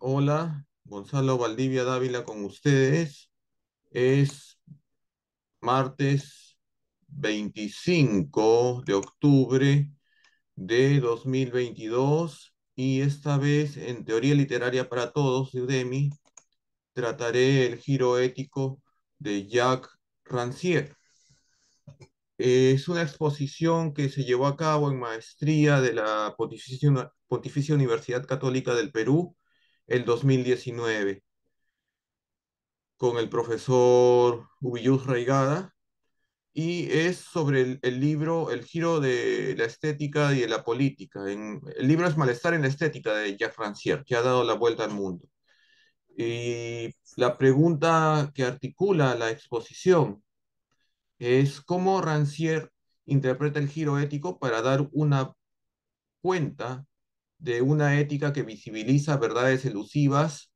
Hola, Gonzalo Valdivia Dávila con ustedes. Es martes 25 de octubre de 2022 y esta vez en Teoría Literaria para Todos de Udemy trataré el giro ético de Jacques Rancière. Es una exposición que se llevó a cabo en maestría de la Pontificia, Pontificia Universidad Católica del Perú el 2019 con el profesor Ubilluz Raigada y es sobre el, libro El giro de la estética y de la política. el libro es Malestar en la estética de Jacques Rancière, que ha dado la vuelta al mundo. Y la pregunta que articula la exposición es cómo Rancière interpreta el giro ético para dar una cuenta de una ética que visibiliza verdades elusivas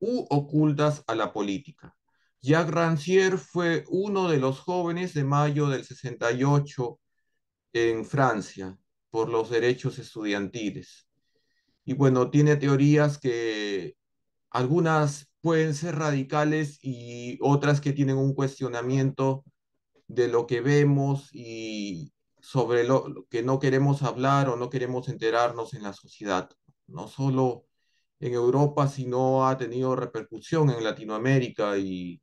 u ocultas a la política. Jacques Rancière fue uno de los jóvenes de mayo del 68 en Francia por los derechos estudiantiles. Y bueno, tiene teorías que algunas pueden ser radicales y otras que tienen un cuestionamiento de lo que vemos y sobre lo, que no queremos hablar o no queremos enterarnos en la sociedad, no solo en Europa, sino ha tenido repercusión en Latinoamérica y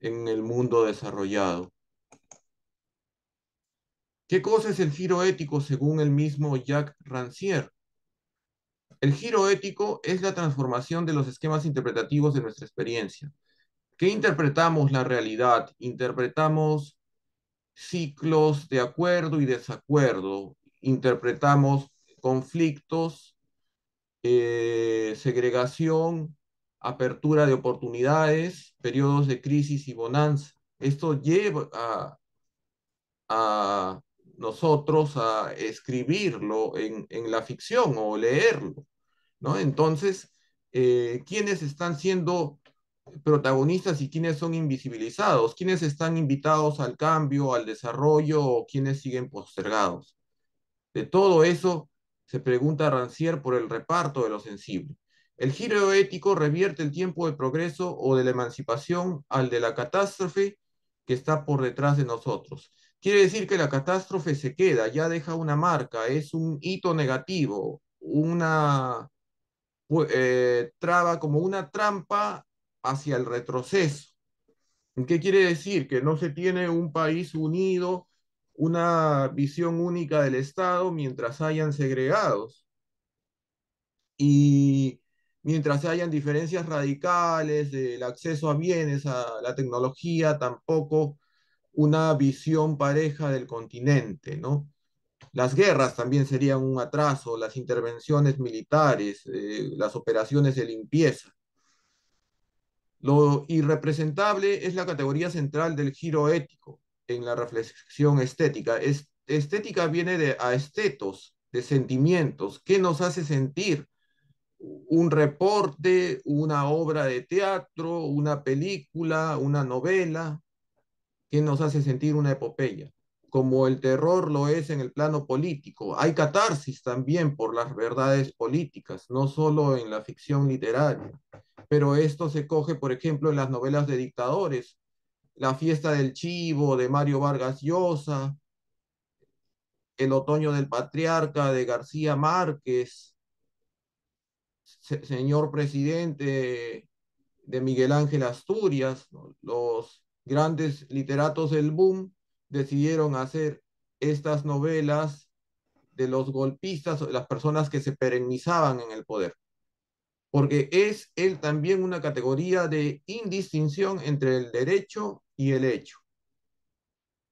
en el mundo desarrollado. ¿Qué cosa es el giro ético según el mismo Jacques Rancière? El giro ético es la transformación de los esquemas interpretativos de nuestra experiencia. ¿Qué interpretamos la realidad? Interpretamos ciclos de acuerdo y desacuerdo, interpretamos conflictos, eh, segregación, apertura de oportunidades, periodos de crisis y bonanza. Esto lleva a, nosotros a escribirlo en, la ficción o leerlo, ¿no? Entonces, quienes eh, ¿quiénes están siendo protagonistas y quienes son invisibilizados, quienes están invitados al cambio, al desarrollo o quiénes siguen postergados. De todo eso se pregunta Rancière por el reparto de lo sensible. El giro ético revierte el tiempo de progreso o de la emancipación al de la catástrofe que está por detrás de nosotros. Quiere decir que la catástrofe se queda, ya deja una marca, es un hito negativo, una eh, traba como una trampa hacia el retroceso. ¿Qué quiere decir? Que no se tiene un país unido, una visión única del Estado mientras hayan segregados. Y mientras hayan diferencias radicales del acceso a bienes, a la tecnología, tampoco una visión pareja del continente, ¿no? Las guerras también serían un atraso, las intervenciones militares, eh, las operaciones de limpieza. Lo irrepresentable es la categoría central del giro ético en la reflexión estética. estética viene de estetos, de sentimientos. ¿Qué nos hace sentir? Un reporte, una obra de teatro, una película, una novela. ¿Qué nos hace sentir una epopeya? Como el terror lo es en el plano político. Hay catarsis también por las verdades políticas, no solo en la ficción literaria pero esto se coge, por ejemplo, en las novelas de dictadores, La fiesta del chivo de Mario Vargas Llosa, El otoño del patriarca de García Márquez, Señor presidente de Miguel Ángel Asturias, los grandes literatos del boom decidieron hacer estas novelas de los golpistas, las personas que se perennizaban en el poder porque es él también una categoría de indistinción entre el derecho y el hecho.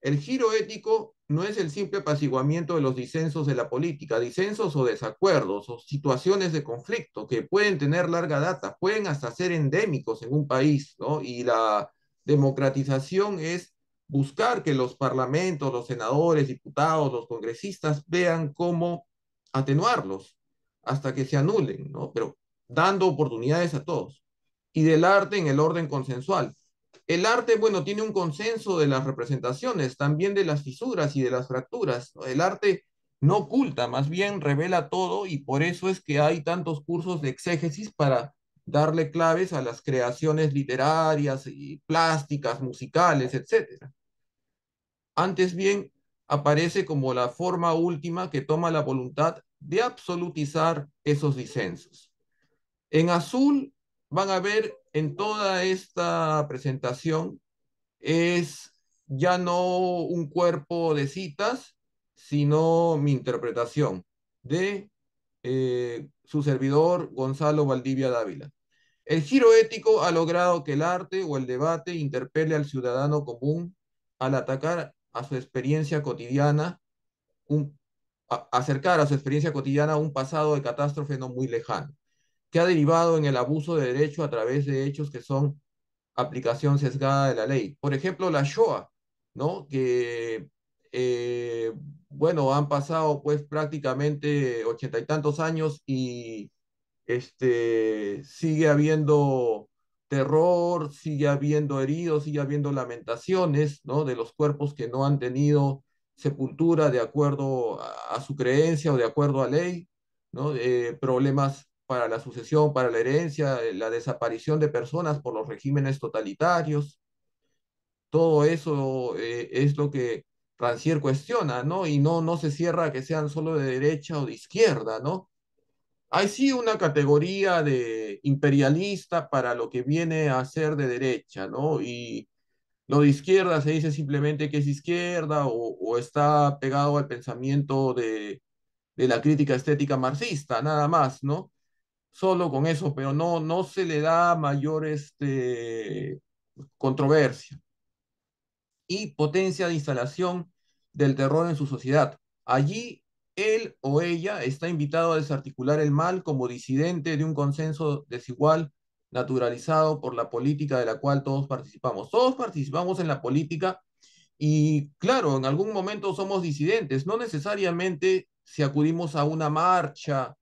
El giro ético no es el simple apaciguamiento de los disensos de la política, disensos o desacuerdos o situaciones de conflicto que pueden tener larga data, pueden hasta ser endémicos en un país, ¿no? Y la democratización es buscar que los parlamentos, los senadores, diputados, los congresistas vean cómo atenuarlos hasta que se anulen, ¿no? Pero dando oportunidades a todos. Y del arte en el orden consensual. El arte, bueno, tiene un consenso de las representaciones, también de las fisuras y de las fracturas. El arte no oculta, más bien revela todo y por eso es que hay tantos cursos de exégesis para darle claves a las creaciones literarias y plásticas, musicales, etc. Antes bien, aparece como la forma última que toma la voluntad de absolutizar esos disensos. En azul van a ver en toda esta presentación es ya no un cuerpo de citas, sino mi interpretación de eh, su servidor Gonzalo Valdivia Dávila. El giro ético ha logrado que el arte o el debate interpele al ciudadano común al atacar a su experiencia cotidiana, acercar a su experiencia cotidiana un pasado de catástrofe no muy lejano que ha derivado en el abuso de derecho a través de hechos que son aplicación sesgada de la ley. Por ejemplo, la Shoah, ¿no? Que, eh, bueno, han pasado pues prácticamente ochenta y tantos años y este, sigue habiendo terror, sigue habiendo heridos, sigue habiendo lamentaciones, ¿no? De los cuerpos que no han tenido sepultura de acuerdo a, su creencia o de acuerdo a ley, ¿no? Eh, problemas para la sucesión, para la herencia, eh, la desaparición de personas por los regímenes totalitarios. Todo eso eh, es lo que Rancier cuestiona, ¿no? Y no, no se cierra que sean solo de derecha o de izquierda, ¿no? Hay sí una categoría de imperialista para lo que viene a ser de derecha, ¿no? Y lo de izquierda se dice simplemente que es izquierda o, está pegado al pensamiento de la crítica estética marxista, nada más, ¿no? solo con eso, pero no, no se le da mayor este, controversia. Y potencia de instalación del terror en su sociedad. Allí él o ella está invitado a desarticular el mal como disidente de un consenso desigual naturalizado por la política de la cual todos participamos. Todos participamos en la política y claro, en algún momento somos disidentes, no necesariamente si acudimos a una marcha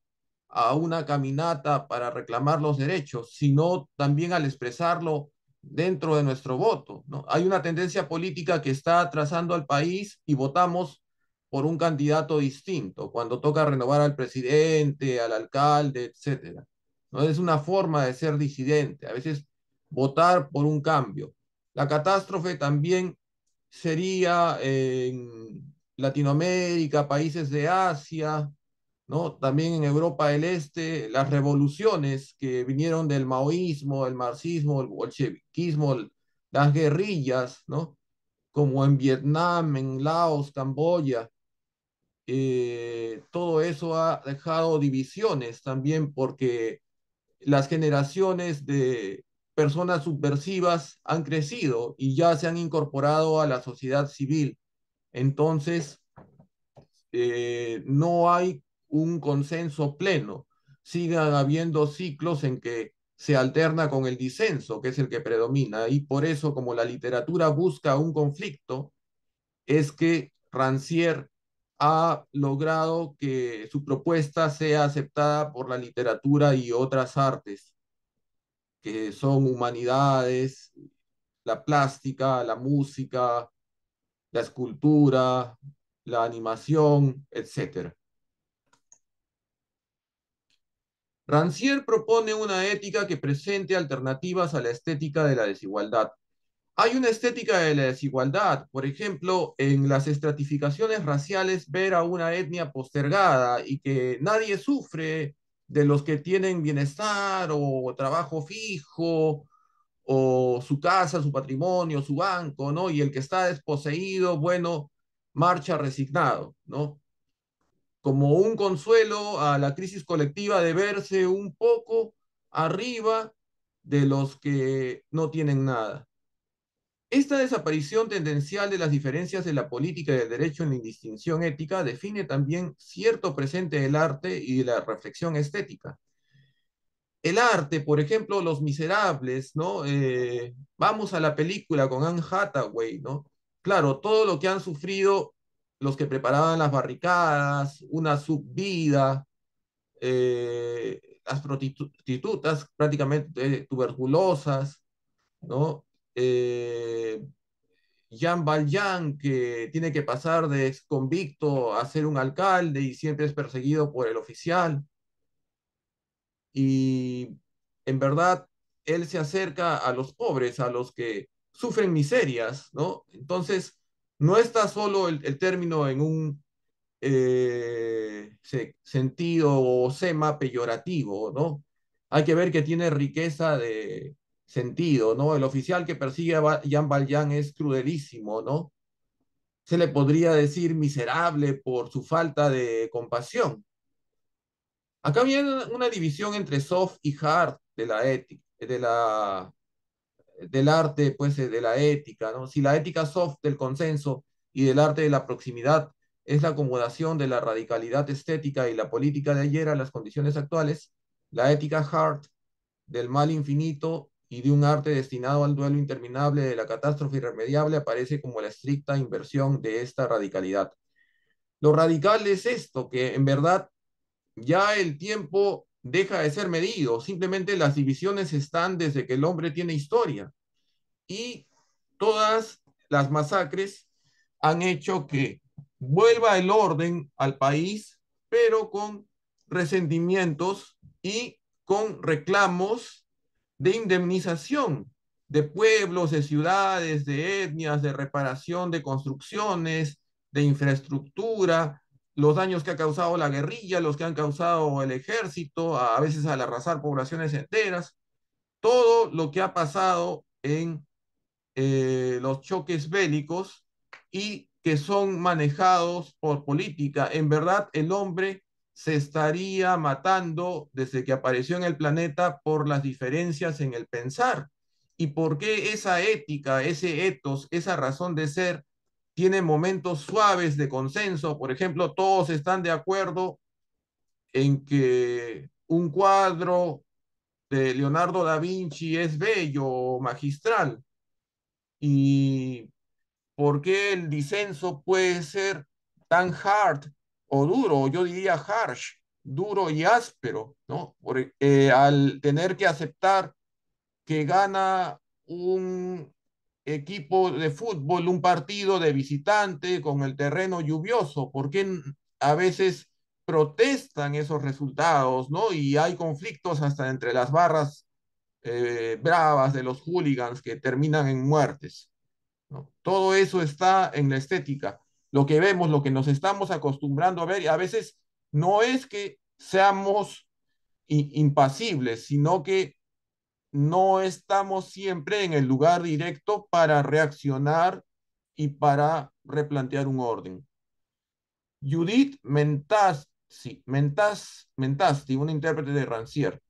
a una caminata para reclamar los derechos, sino también al expresarlo dentro de nuestro voto. ¿no? Hay una tendencia política que está atrasando al país y votamos por un candidato distinto, cuando toca renovar al presidente, al alcalde, etcétera. ¿No? Es una forma de ser disidente, a veces votar por un cambio. La catástrofe también sería en Latinoamérica, países de Asia, también en Europa del Este, las revoluciones que vinieron del maoísmo, el marxismo, el bolcheviquismo, las guerrillas, ¿no? Como en Vietnam, en Laos, Camboya, eh, todo eso ha dejado divisiones también porque las generaciones de personas subversivas han crecido y ya se han incorporado a la sociedad civil. Entonces, eh, no hay un consenso pleno, sigan habiendo ciclos en que se alterna con el disenso, que es el que predomina, y por eso como la literatura busca un conflicto, es que Rancière ha logrado que su propuesta sea aceptada por la literatura y otras artes, que son humanidades, la plástica, la música, la escultura, la animación, etcétera. Rancière propone una ética que presente alternativas a la estética de la desigualdad. Hay una estética de la desigualdad, por ejemplo, en las estratificaciones raciales ver a una etnia postergada y que nadie sufre de los que tienen bienestar o trabajo fijo o su casa, su patrimonio, su banco, ¿no? Y el que está desposeído, bueno, marcha resignado, ¿no? como un consuelo a la crisis colectiva de verse un poco arriba de los que no tienen nada. Esta desaparición tendencial de las diferencias de la política y del derecho en la indistinción ética define también cierto presente del arte y de la reflexión estética. El arte, por ejemplo, Los Miserables, ¿no? Eh, vamos a la película con Anne Hathaway, ¿no? Claro, todo lo que han sufrido los que preparaban las barricadas, una subvida, eh, las prostitutas prácticamente eh, tuberculosas, ¿no? Eh, Jean Valjean, que tiene que pasar de convicto a ser un alcalde y siempre es perseguido por el oficial. Y en verdad, él se acerca a los pobres, a los que sufren miserias, ¿no? Entonces, no está solo el, término en un eh, sentido o sema peyorativo, ¿no? Hay que ver que tiene riqueza de sentido, ¿no? El oficial que persigue a Jean Valjean es crudelísimo, ¿no? Se le podría decir miserable por su falta de compasión. Acá viene una división entre soft y hard de la ética, de la del arte, pues eh, de la ética, ¿no? Si la ética soft del consenso y del arte de la proximidad es la acomodación de la radicalidad estética y la política de ayer a las condiciones actuales, la ética hard del mal infinito y de un arte destinado al duelo interminable de la catástrofe irremediable aparece como la estricta inversión de esta radicalidad. Lo radical es esto, que en verdad ya el tiempo deja de ser medido. Simplemente las divisiones están desde que el hombre tiene historia. Y todas las masacres han hecho que vuelva el orden al país, pero con resentimientos y con reclamos de indemnización de pueblos, de ciudades, de etnias, de reparación de construcciones, de infraestructura, los daños que ha causado la guerrilla, los que han causado el ejército, a veces al arrasar poblaciones enteras, todo lo que ha pasado en eh, los choques bélicos y que son manejados por política. En verdad, el hombre se estaría matando desde que apareció en el planeta por las diferencias en el pensar. ¿Y por qué esa ética, ese ethos esa razón de ser tiene momentos suaves de consenso. Por ejemplo, todos están de acuerdo en que un cuadro de Leonardo da Vinci es bello, magistral. ¿Y por qué el disenso puede ser tan hard o duro? Yo diría harsh, duro y áspero, ¿no? Eh, al tener que aceptar que gana un equipo de fútbol un partido de visitante con el terreno lluvioso? porque a veces protestan esos resultados, ¿no? Y hay conflictos hasta entre las barras eh, bravas de los hooligans que terminan en muertes. ¿no? Todo eso está en la estética. Lo que vemos, lo que nos estamos acostumbrando a ver, y a veces no es que seamos impasibles, sino que no estamos siempre en el lugar directo para reaccionar y para replantear un orden. Judith Mentasti, Mentas, Mentasti, un intérprete de Rancière,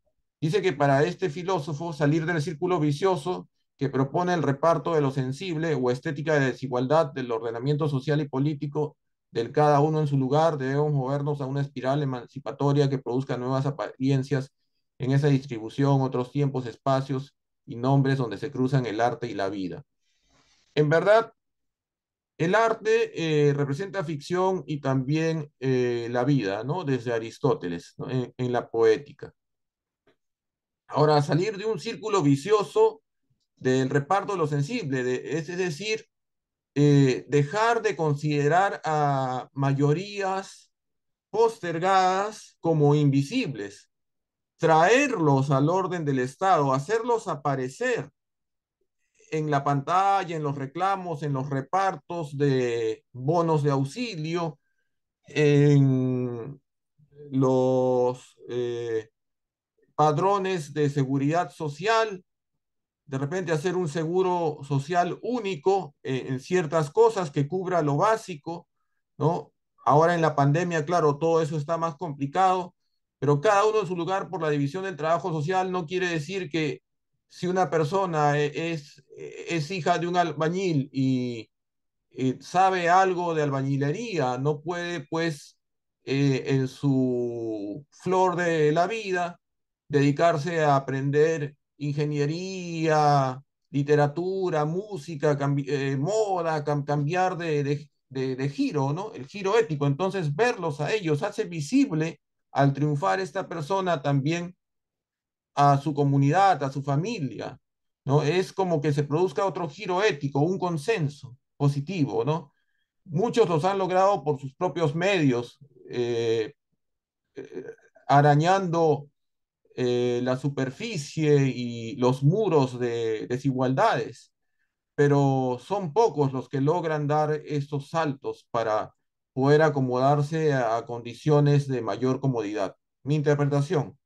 dice que para este filósofo salir del círculo vicioso que propone el reparto de lo sensible o estética de desigualdad del ordenamiento social y político del cada uno en su lugar, debemos movernos a una espiral emancipatoria que produzca nuevas apariencias en esa distribución otros tiempos, espacios y nombres donde se cruzan el arte y la vida. En verdad, el arte eh, representa ficción y también eh, la vida, ¿no? Desde Aristóteles, en, la poética. Ahora, salir de un círculo vicioso del reparto de lo sensible, es, decir, eh, dejar de considerar a mayorías postergadas como invisibles traerlos al orden del Estado, hacerlos aparecer en la pantalla, en los reclamos, en los repartos de bonos de auxilio, en los eh, padrones de seguridad social, de repente hacer un seguro social único eh, en ciertas cosas que cubra lo básico, ¿no? Ahora en la pandemia, claro, todo eso está más complicado, pero cada uno en su lugar por la división del trabajo social no quiere decir que si una persona e, es, e, es hija de un albañil y eh, sabe algo de albañilería, no puede pues eh, en su flor de la vida dedicarse a aprender ingeniería, literatura, música, eh, moda, cambiar de, de giro, ¿no? El giro ético. Entonces verlos a ellos hace visible al triunfar esta persona también a su comunidad, a su familia, ¿no? Es como que se produzca otro giro ético, un consenso positivo, ¿no? Muchos los han logrado por sus propios medios, eh, eh, arañando eh, la superficie y los muros de desigualdades, pero son pocos los que logran dar estos saltos para poder acomodarse a condiciones de mayor comodidad. Mi interpretación.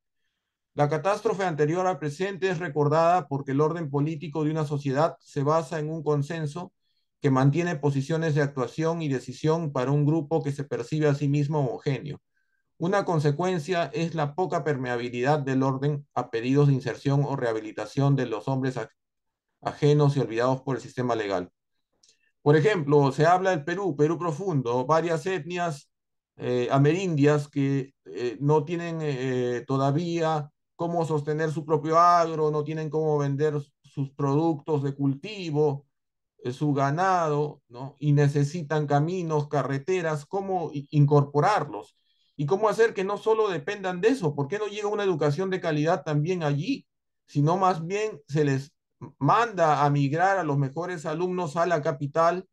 La catástrofe anterior al presente es recordada porque el orden político de una sociedad se basa en un consenso que mantiene posiciones de actuación y decisión para un grupo que se percibe a sí mismo homogéneo. Una consecuencia es la poca permeabilidad del orden a pedidos de inserción o rehabilitación de los hombres ajenos y olvidados por el sistema legal. Por ejemplo, se habla del Perú, Perú profundo, varias etnias eh, amerindias que eh, no tienen eh, todavía cómo sostener su propio agro, no tienen cómo vender sus productos de cultivo, su ganado, ¿no? Y necesitan caminos, carreteras, cómo incorporarlos y cómo hacer que no solo dependan de eso, ¿por qué no llega una educación de calidad también allí? Sino más bien se les manda a migrar a los mejores alumnos a la capital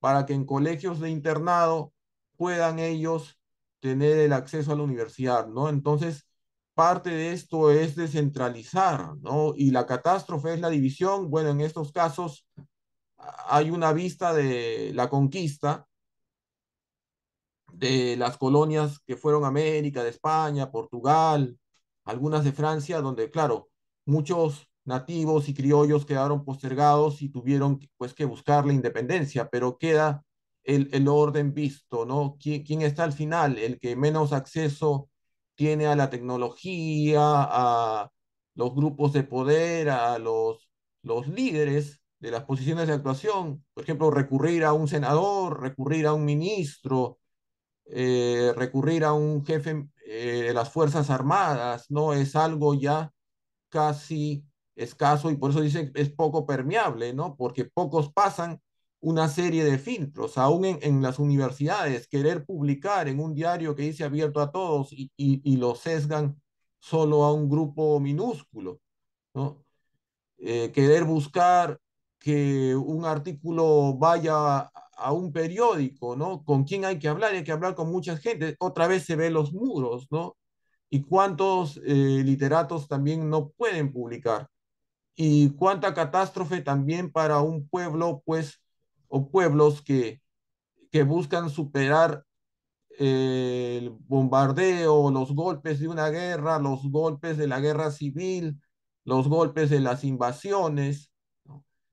para que en colegios de internado puedan ellos tener el acceso a la universidad, ¿no? Entonces, parte de esto es descentralizar, ¿no? Y la catástrofe es la división. Bueno, en estos casos hay una vista de la conquista de las colonias que fueron América, de España, Portugal, algunas de Francia, donde, claro, muchos nativos y criollos quedaron postergados y tuvieron pues que buscar la independencia, pero queda el, el orden visto, ¿no? ¿Quién, ¿Quién, está al final? El que menos acceso tiene a la tecnología, a los grupos de poder, a los, los líderes de las posiciones de actuación, por ejemplo, recurrir a un senador, recurrir a un ministro, eh, recurrir a un jefe eh, de las Fuerzas Armadas, ¿no? Es algo ya casi escaso y por eso que es poco permeable, ¿no? Porque pocos pasan una serie de filtros, aún en, las universidades, querer publicar en un diario que dice abierto a todos y, y, lo sesgan solo a un grupo minúsculo, ¿no? Eh, querer buscar que un artículo vaya a, un periódico, ¿no? ¿Con quién hay que hablar? Hay que hablar con mucha gente. Otra vez se ven los muros, ¿no? y cuántos eh, literatos también no pueden publicar y cuánta catástrofe también para un pueblo, pues, o pueblos que, que buscan superar eh, el bombardeo, los golpes de una guerra, los golpes de la guerra civil, los golpes de las invasiones,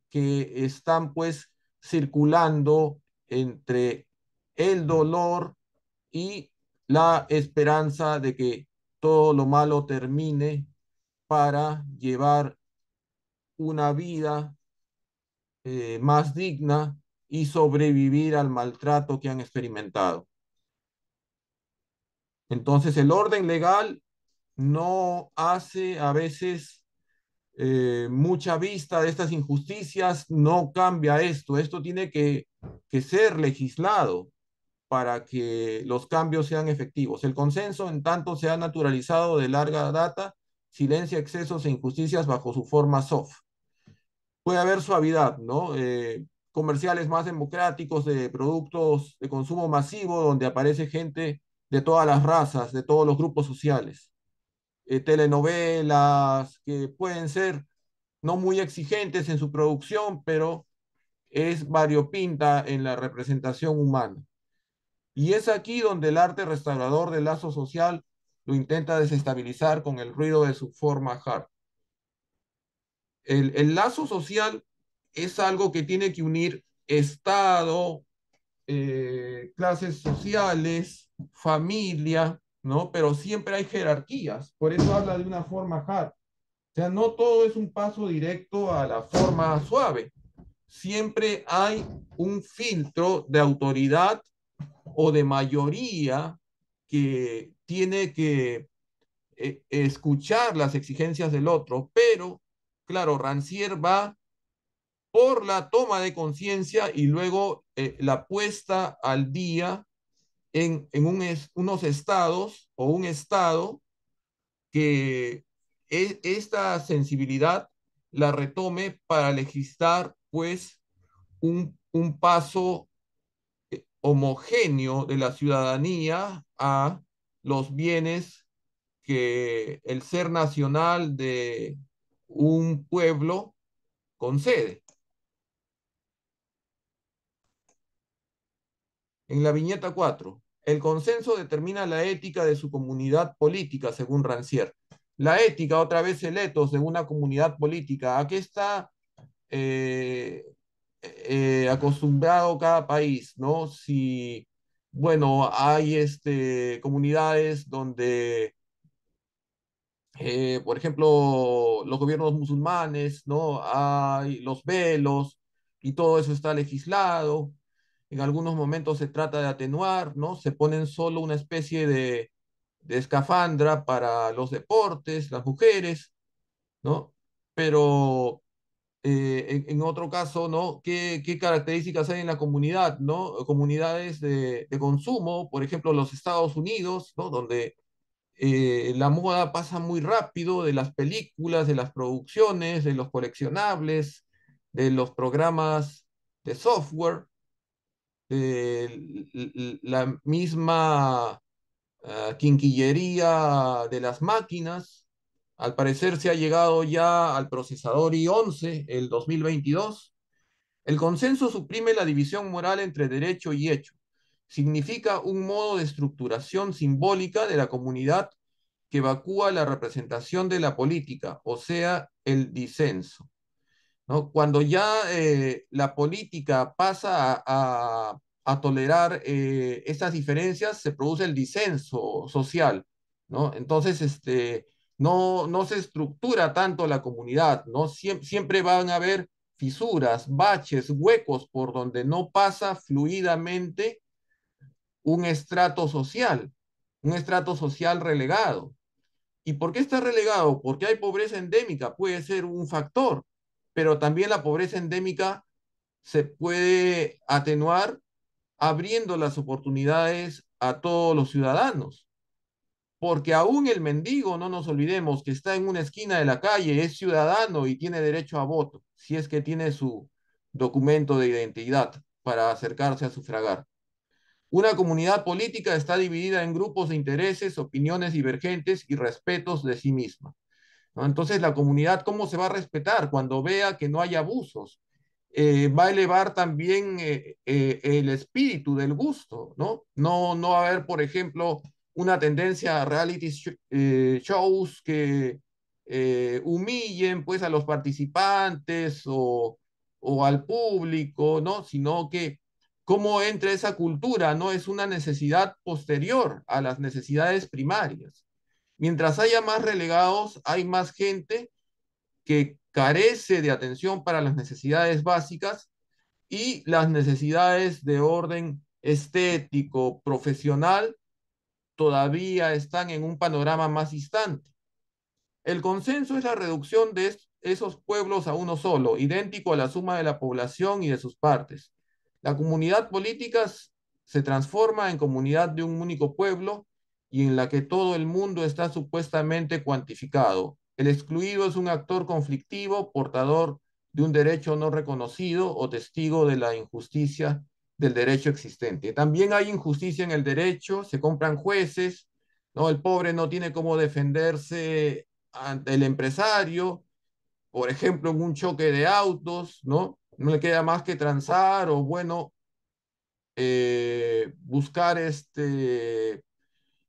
que están pues circulando entre el dolor y la esperanza de que todo lo malo termine para llevar una vida eh, más digna y sobrevivir al maltrato que han experimentado. Entonces el orden legal no hace a veces eh, mucha vista de estas injusticias, no cambia esto. Esto tiene que ser legislado para que los cambios sean efectivos. El consenso, en tanto, se ha naturalizado de larga data silencia excesos e injusticias bajo su forma soft. Puede haber suavidad, ¿no? Eh, comerciales más democráticos de productos de consumo masivo donde aparece gente de todas las razas, de todos los grupos sociales. Eh, telenovelas que pueden ser no muy exigentes en su producción, pero es variopinta en la representación humana. Y es aquí donde el arte restaurador del lazo social lo intenta desestabilizar con el ruido de su forma hard. El, lazo social es algo que tiene que unir Estado, eh, clases sociales, familia, ¿no? Pero siempre hay jerarquías, por eso habla de una forma hard. O sea, no todo es un paso directo a la forma suave. Siempre hay un filtro de autoridad o de mayoría que tiene que eh, escuchar las exigencias del otro, pero, claro, Rancière va por la toma de conciencia y luego eh, la puesta al día en, en un unos estados o un estado que e, esta sensibilidad la retome para legislar pues un, un paso eh, homogéneo de la ciudadanía a los bienes que el ser nacional de un pueblo concede. En la viñeta 4, el consenso determina la ética de su comunidad política, según Rancière. La ética, otra vez el etos de una comunidad política. ¿A qué está eh, eh, acostumbrado cada país? ¿no? Si bueno, hay este, comunidades donde, eh, por ejemplo, los gobiernos musulmanes, ¿no? Hay los velos y todo eso está legislado. En algunos momentos se trata de atenuar, ¿no? Se ponen solo una especie de, de escafandra para los deportes, las mujeres, ¿no? Pero eh, en, otro caso, ¿no? ¿Qué, características hay en la comunidad, ¿no? Comunidades de, consumo, por ejemplo, los Estados Unidos, ¿no? Donde eh, la moda pasa muy rápido de las películas, de las producciones, de los coleccionables, de los programas de software, de la misma ah, quinquillería de las máquinas, al parecer se ha llegado ya al procesador i11 el 2022. El consenso suprime la división moral entre derecho y hecho. Significa un modo de estructuración simbólica de la comunidad que evacúa la representación de la política, o sea, el disenso. ¿No? Cuando ya eh, la política pasa a, tolerar eh, estas diferencias, se produce el disenso social. ¿no? Entonces, este, no, se estructura tanto la comunidad, ¿no? siempre van a haber fisuras, baches, huecos por donde no pasa fluidamente un estrato social, un estrato social relegado. ¿Y por qué está relegado? Porque hay pobreza endémica, puede ser un factor, pero también la pobreza endémica se puede atenuar abriendo las oportunidades a todos los ciudadanos porque aún el mendigo, no nos olvidemos, que está en una esquina de la calle, es ciudadano y tiene derecho a voto, si es que tiene su documento de identidad para acercarse a sufragar. Una comunidad política está dividida en grupos de intereses, opiniones divergentes y respetos de sí misma. Entonces, la comunidad, ¿cómo se va a respetar cuando vea que no hay abusos? Eh, va a elevar también eh, eh, el espíritu del gusto, ¿no? No, no va a haber, por ejemplo, una tendencia a reality eh, shows que eh, humillen pues a los participantes o, o, al público, ¿no? Sino que cómo entra esa cultura, ¿no? Es una necesidad posterior a las necesidades primarias. Mientras haya más relegados, hay más gente que carece de atención para las necesidades básicas y las necesidades de orden estético, profesional, todavía están en un panorama más distante. El consenso es la reducción de esos pueblos a uno solo, idéntico a la suma de la población y de sus partes. La comunidad política se transforma en comunidad de un único pueblo y en la que todo el mundo está supuestamente cuantificado. El excluido es un actor conflictivo, portador de un derecho no reconocido o testigo de la injusticia del derecho existente. También hay injusticia en el derecho, se compran jueces, ¿no? El pobre no tiene cómo defenderse ante el empresario, por ejemplo, en un choque de autos, ¿no? No le queda más que transar o, bueno, eh, buscar este,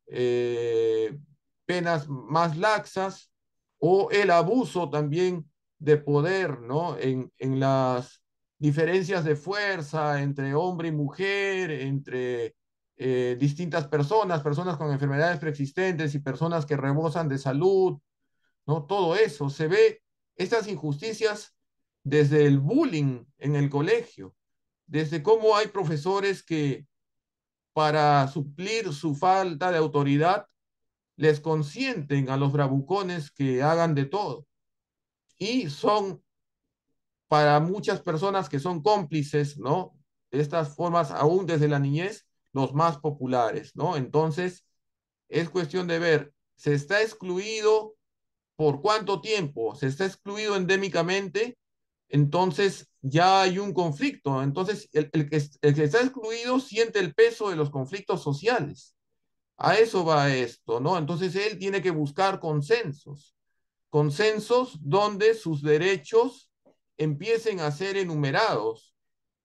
eh, penas más laxas o el abuso también de poder, ¿no? En, en las diferencias de fuerza entre hombre y mujer, entre eh, distintas personas, personas con enfermedades preexistentes y personas que rebosan de salud, ¿no? Todo eso, se ve estas injusticias desde el bullying en el colegio, desde cómo hay profesores que para suplir su falta de autoridad les consienten a los bravucones que hagan de todo y son para muchas personas que son cómplices, ¿no? estas formas, aún desde la niñez, los más populares, ¿no? Entonces, es cuestión de ver, ¿se está excluido por cuánto tiempo? ¿Se está excluido endémicamente? Entonces, ya hay un conflicto. Entonces, el, que, el que está excluido siente el peso de los conflictos sociales. A eso va esto, ¿no? Entonces, él tiene que buscar consensos. Consensos donde sus derechos empiecen a ser enumerados,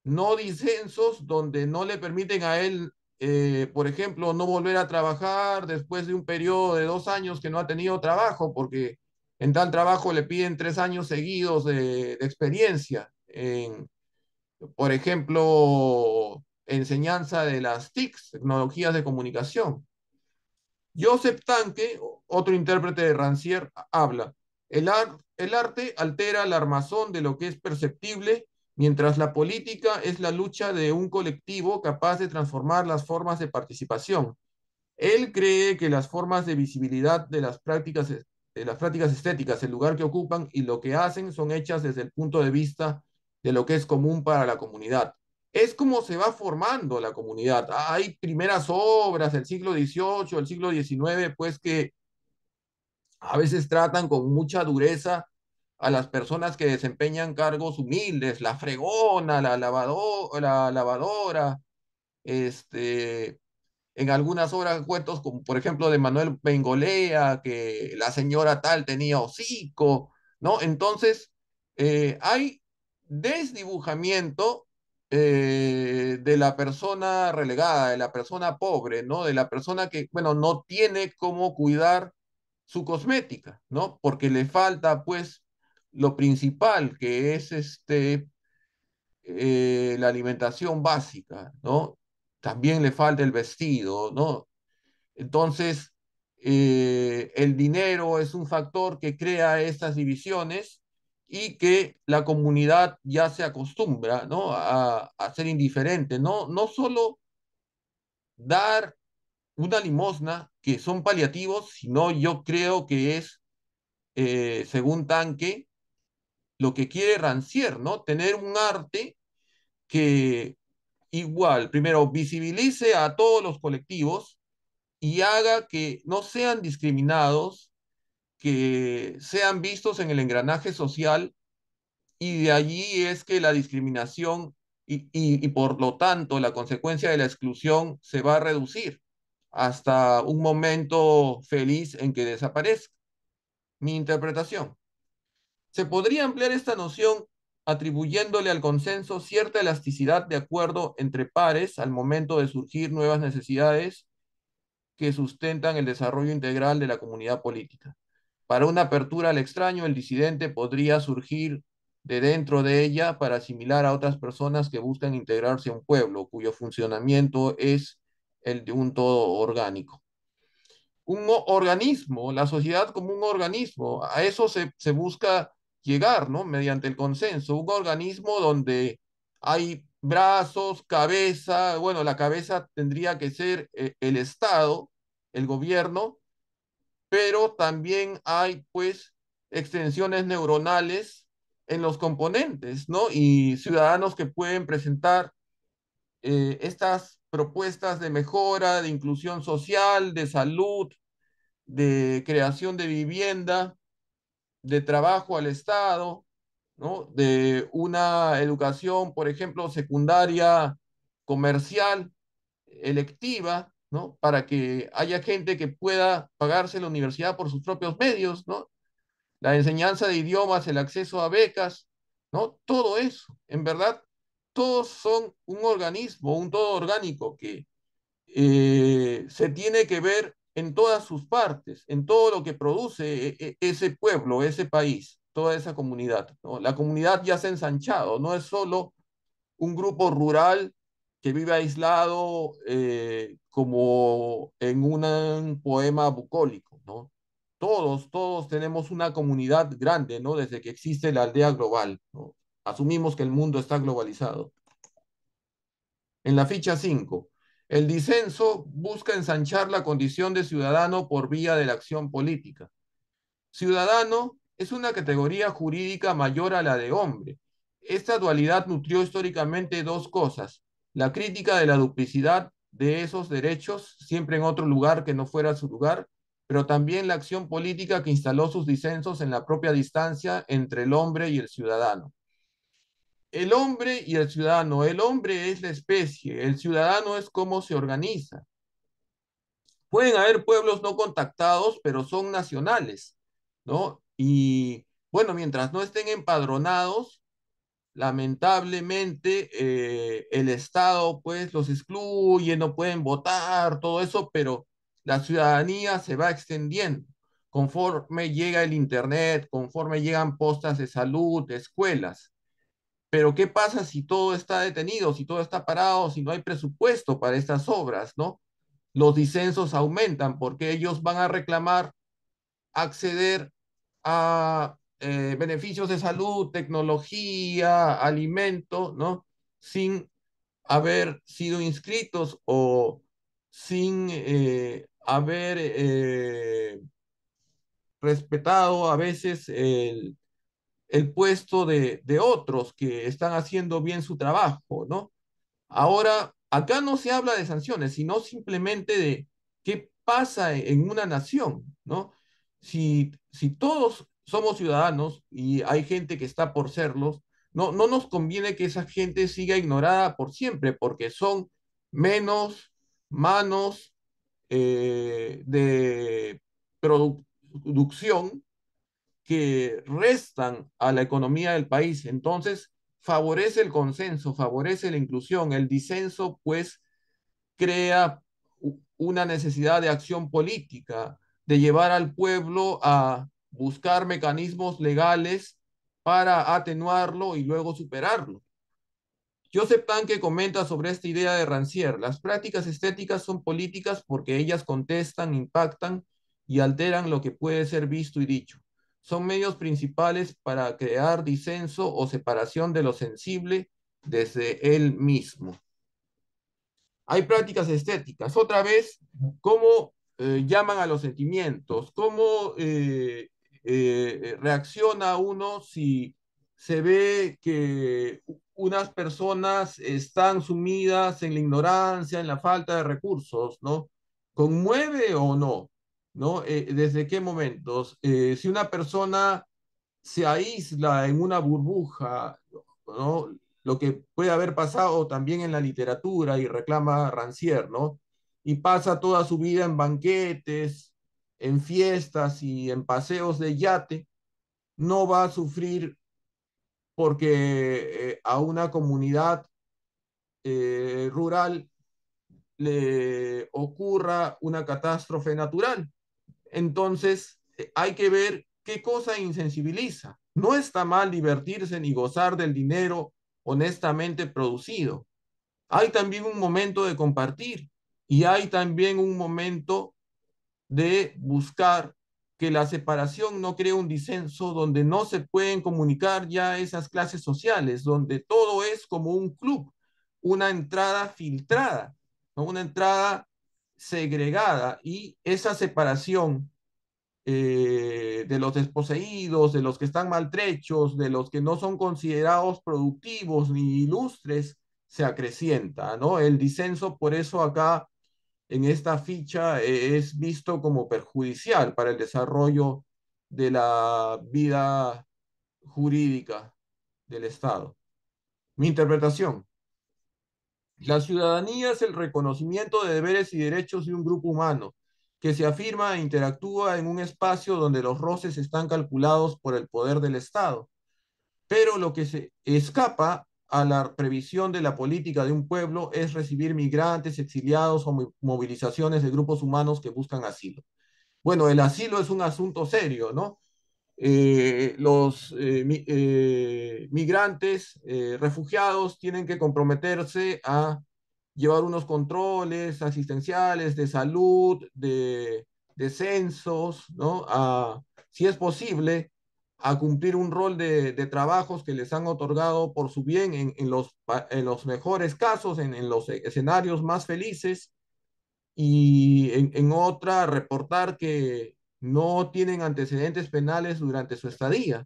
no disensos donde no le permiten a él, eh, por ejemplo, no volver a trabajar después de un periodo de dos años que no ha tenido trabajo, porque en tal trabajo le piden tres años seguidos de, experiencia. por ejemplo, enseñanza de las TICs, tecnologías de comunicación. Joseph Tanque, otro intérprete de Rancière, habla. El, arte altera la armazón de lo que es perceptible, mientras la política es la lucha de un colectivo capaz de transformar las formas de participación. Él cree que las formas de visibilidad de las prácticas, de las prácticas estéticas, el lugar que ocupan y lo que hacen son hechas desde el punto de vista de lo que es común para la comunidad. Es como se va formando la comunidad. Hay primeras obras del siglo XVIII, el siglo XIX, pues que a veces tratan con mucha dureza a las personas que desempeñan cargos humildes, la fregona, la, lavadora, este, en algunas obras cuentos, como por ejemplo de Manuel Bengolea, que la señora tal tenía hocico, ¿no? Entonces, eh, hay desdibujamiento eh, de la persona relegada, de la persona pobre, ¿no? De la persona que, bueno, no tiene cómo cuidar su cosmética, ¿no? Porque le falta, pues, lo principal, que es este, eh, la alimentación básica, ¿no? También le falta el vestido, ¿no? Entonces, eh, el dinero es un factor que crea estas divisiones y que la comunidad ya se acostumbra, ¿no? A, a ser indiferente, ¿no? No solo dar una limosna, son paliativos, sino yo creo que es, eh, según Tanque, lo que quiere Rancière, ¿no? Tener un arte que igual, primero, visibilice a todos los colectivos y haga que no sean discriminados, que sean vistos en el engranaje social y de allí es que la discriminación y por lo tanto la consecuencia de la exclusión se va a reducir hasta un momento feliz en que desaparezca. Mi interpretación. Se podría ampliar esta noción atribuyéndole al consenso cierta elasticidad de acuerdo entre pares al momento de surgir nuevas necesidades que sustentan el desarrollo integral de la comunidad política. Para una apertura al extraño, el disidente podría surgir de dentro de ella para asimilar a otras personas que buscan integrarse a un pueblo cuyo funcionamiento es el de un todo orgánico. Un organismo, la sociedad como un organismo, a eso se, busca llegar, ¿no? Mediante el consenso, un organismo donde hay brazos, cabeza, bueno, la cabeza tendría que ser eh, el Estado, el gobierno, pero también hay pues extensiones neuronales en los componentes, ¿no? Y ciudadanos que pueden presentar eh, estas propuestas de mejora, de inclusión social, de salud, de creación de vivienda, de trabajo al Estado, ¿no? de una educación, por ejemplo, secundaria, comercial, electiva, ¿no? para que haya gente que pueda pagarse la universidad por sus propios medios, ¿no? la enseñanza de idiomas, el acceso a becas, ¿no? todo eso, en verdad, todos son un organismo, un todo orgánico que eh, se tiene que ver en todas sus partes, en todo lo que produce eh, eh, ese pueblo, ese país, toda esa comunidad. ¿no? La comunidad ya se ha ensanchado, no es solo un grupo rural que vive aislado como en un poema bucólico, ¿no? Todos, todos tenemos una comunidad grande, ¿no? Desde que existe la aldea global, ¿no? Asumimos que el mundo está globalizado. En la ficha 5, el disenso busca ensanchar la condición de ciudadano por vía de la acción política. Ciudadano es una categoría jurídica mayor a la de hombre. Esta dualidad nutrió históricamente dos cosas, la crítica de la duplicidad de esos derechos, siempre en otro lugar que no fuera su lugar, pero también la acción política que instaló sus disensos en la propia distancia entre el hombre y el ciudadano el hombre y el ciudadano. El hombre es la especie, el ciudadano es cómo se organiza. Pueden haber pueblos no contactados, pero son nacionales, ¿no? Y bueno, mientras no estén empadronados, lamentablemente eh, el Estado pues los excluye, no pueden votar, todo eso, pero la ciudadanía se va extendiendo conforme llega el Internet, conforme llegan postas de salud, escuelas. Pero ¿qué pasa si todo está detenido, si todo está parado, si no hay presupuesto para estas obras, ¿no? Los disensos aumentan porque ellos van a reclamar acceder a eh, beneficios de salud, tecnología, alimento, ¿no? Sin haber sido inscritos o sin eh, haber eh, respetado a veces el, el puesto de, otros que están haciendo bien su trabajo, ¿no? Ahora, acá no se habla de sanciones, sino simplemente de qué pasa en una nación, ¿no? Si, si todos somos ciudadanos y hay gente que está por serlos, no, no nos conviene que esa gente siga ignorada por siempre, porque son menos manos eh, de producción que restan a la economía del país. Entonces, favorece el consenso, favorece la inclusión. El disenso, pues, crea una necesidad de acción política, de llevar al pueblo a buscar mecanismos legales para atenuarlo y luego superarlo. Joseph Tanque comenta sobre esta idea de Rancière. Las prácticas estéticas son políticas porque ellas contestan, impactan y alteran lo que puede ser visto y dicho son medios principales para crear disenso o separación de lo sensible desde él mismo. Hay prácticas estéticas. Otra vez, cómo eh, llaman a los sentimientos, cómo eh, eh, reacciona uno si se ve que unas personas están sumidas en la ignorancia, en la falta de recursos, ¿no? ¿Conmueve o no? ¿no? Eh, ¿Desde qué momentos? Eh, si una persona se aísla en una burbuja, ¿no? Lo que puede haber pasado también en la literatura y reclama Rancière, ¿no? Y pasa toda su vida en banquetes, en fiestas y en paseos de yate, no va a sufrir porque eh, a una comunidad rural le ocurra una catástrofe natural. Entonces, eh, hay que ver qué cosa insensibiliza. No está mal divertirse ni gozar del dinero honestamente producido. Hay también un momento de compartir y hay también un momento de buscar que la separación no crea un disenso donde no se pueden comunicar ya esas clases sociales, donde todo es como un club, una entrada filtrada, una entrada segregada y esa separación eh, de los desposeídos, de los que están maltrechos, de los que no son considerados productivos ni ilustres, se acrecienta, ¿no? El disenso, por eso acá en esta ficha eh, es visto como perjudicial para el desarrollo de la vida jurídica del Estado. Mi interpretación. La ciudadanía es el reconocimiento de deberes y derechos de un grupo humano que se afirma e interactúa en un espacio donde los roces están calculados por el poder del Estado. Pero lo que se escapa a la previsión de la política de un pueblo es recibir migrantes, exiliados o movilizaciones de grupos humanos que buscan asilo. Bueno, el asilo es un asunto serio, ¿no? Eh, los eh, eh, migrantes, refugiados, tienen que comprometerse a llevar unos controles asistenciales de salud, de, de censos, ¿no? A, si es posible, a cumplir un rol de, de, trabajos que les han otorgado por su bien en, en los, en los mejores casos, en, en, los escenarios más felices, y en, en otra, reportar que no tienen antecedentes penales durante su estadía,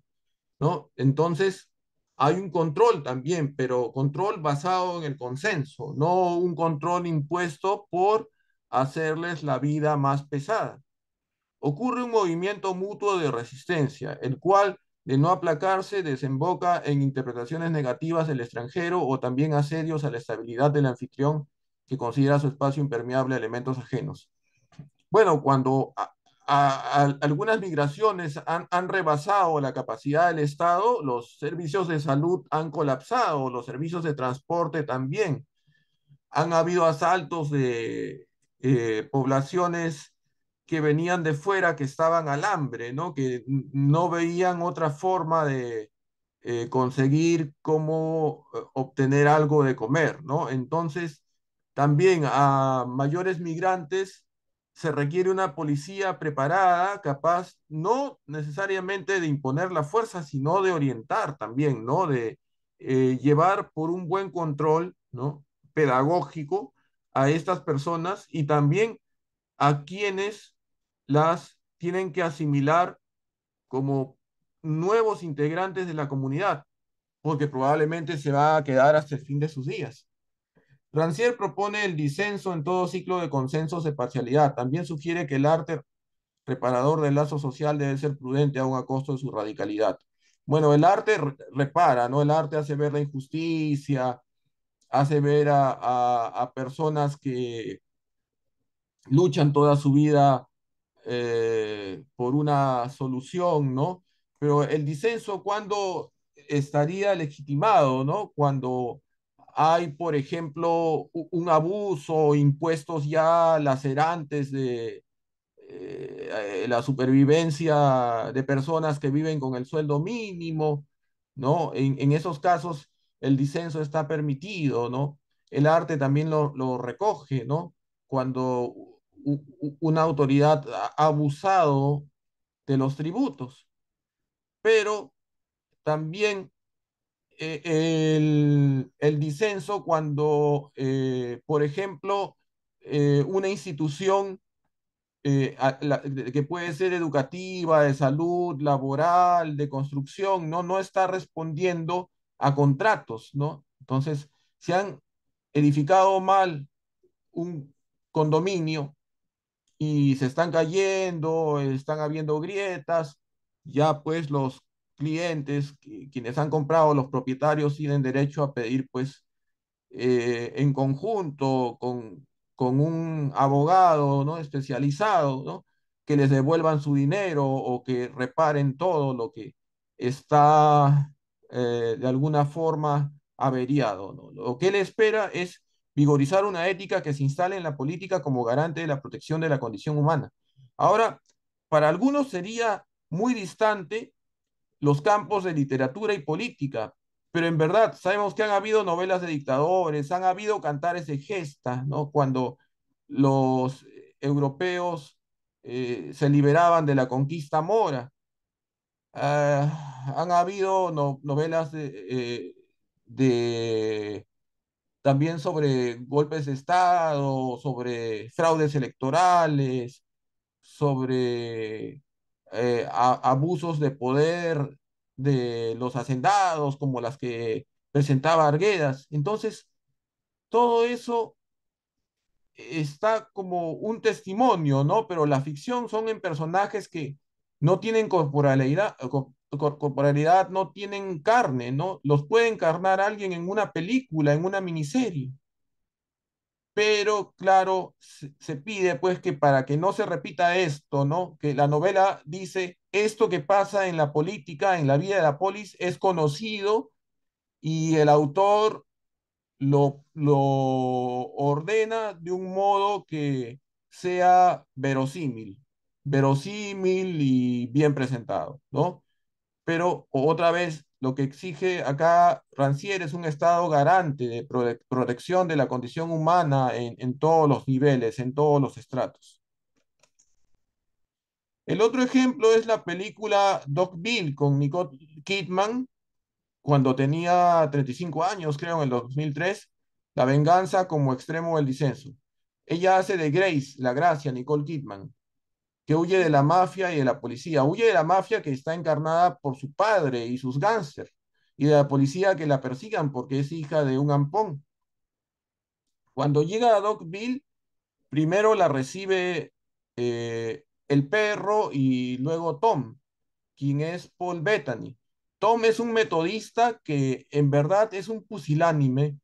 ¿no? Entonces, hay un control también, pero control basado en el consenso, no un control impuesto por hacerles la vida más pesada. Ocurre un movimiento mutuo de resistencia, el cual, de no aplacarse, desemboca en interpretaciones negativas del extranjero o también asedios a la estabilidad del anfitrión que considera su espacio impermeable a elementos ajenos. Bueno, cuando ah, a, algunas migraciones han, han, rebasado la capacidad del Estado, los servicios de salud han colapsado, los servicios de transporte también. Han habido asaltos de eh, poblaciones que venían de fuera, que estaban al hambre, ¿no? que no veían otra forma de eh, conseguir cómo eh, obtener algo de comer. ¿no? Entonces, también a mayores migrantes se requiere una policía preparada, capaz no necesariamente de imponer la fuerza, sino de orientar también, ¿no? De eh, llevar por un buen control, ¿no? Pedagógico a estas personas y también a quienes las tienen que asimilar como nuevos integrantes de la comunidad, porque probablemente se va a quedar hasta el fin de sus días. Rancière propone el disenso en todo ciclo de consensos de parcialidad. También sugiere que el arte reparador del lazo social debe ser prudente aún a costo de su radicalidad. Bueno, el arte repara, ¿no? El arte hace ver la injusticia, hace ver a, personas que luchan toda su vida eh, por una solución, ¿no? Pero el disenso, ¿cuándo estaría legitimado, ¿no? Cuando hay, por ejemplo, un abuso, impuestos ya lacerantes de eh, eh, la supervivencia de personas que viven con el sueldo mínimo, ¿no? En, esos casos el disenso está permitido, ¿no? El arte también lo, lo recoge, ¿no? Cuando una autoridad ha abusado de los tributos. Pero también eh, el, disenso cuando, eh, por ejemplo, eh, una institución que puede ser educativa, de salud, laboral, de construcción, ¿no? no está respondiendo a contratos, ¿no? Entonces, se han edificado mal un condominio y se están cayendo, están habiendo grietas, ya pues los clientes, quienes han comprado, los propietarios tienen derecho a pedir, pues, eh, en conjunto con, con un abogado, ¿no? Especializado, ¿no? Que les devuelvan su dinero o que reparen todo lo que está eh, de alguna forma averiado, Lo que él espera es vigorizar una ética que se instale en la política como garante de la protección de la condición humana. Ahora, para algunos sería muy distante los campos de literatura y política. Pero en verdad, sabemos que han habido novelas de dictadores, han habido cantares de gesta, ¿no? Cuando los europeos eh, se liberaban de la conquista mora. Ah, han habido novelas eh, de, también sobre golpes de Estado, sobre fraudes electorales, sobre eh, abusos de poder de los hacendados, como las que presentaba Arguedas. Entonces, todo eso está como un testimonio, ¿no? Pero la ficción son en personajes que no tienen corporalidad eh, no tienen carne, ¿no? Los puede encarnar alguien en una película, en una miniserie pero claro, se, pide pues que para que no se repita esto, ¿no? Que la novela dice, esto que pasa en la política, en la vida de la polis, es conocido y el autor lo, lo ordena de un modo que sea verosímil, verosímil y bien presentado, ¿no? Pero otra vez lo que exige acá Rancière es un Estado garante de protección de la condición humana en, todos los niveles, en todos los estratos. El otro ejemplo es la película Bill con Nicole Kidman, cuando tenía 35 años, creo, en el 2003, La venganza como extremo del disenso. Ella hace de Grace, la gracia, Nicole Kidman que huye de la mafia y de la policía. Huye de la mafia que está encarnada por su padre y sus gánster y de la policía que la persigan porque es hija de un ampón. Cuando llega a Bill primero la recibe eh, el perro y luego Tom, quien es Paul Bettany. Tom es un metodista que en verdad es un pusilánime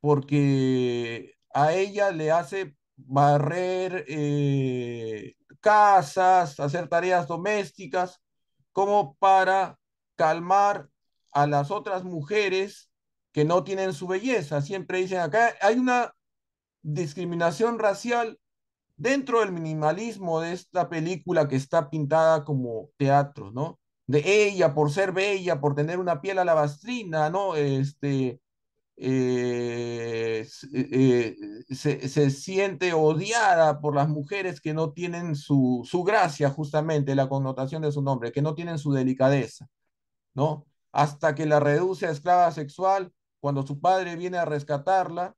porque a ella le hace barrer eh, casas, hacer tareas domésticas, como para calmar a las otras mujeres que no tienen su belleza. Siempre dicen, acá hay una discriminación racial dentro del minimalismo de esta película que está pintada como teatro, ¿no? De ella por ser bella, por tener una piel alabastrina, ¿no? Este, eh, eh, eh, se, siente odiada por las mujeres que no tienen su, su, gracia, justamente la connotación de su nombre, que no tienen su delicadeza, ¿no? Hasta que la reduce a esclava sexual, cuando su padre viene a rescatarla,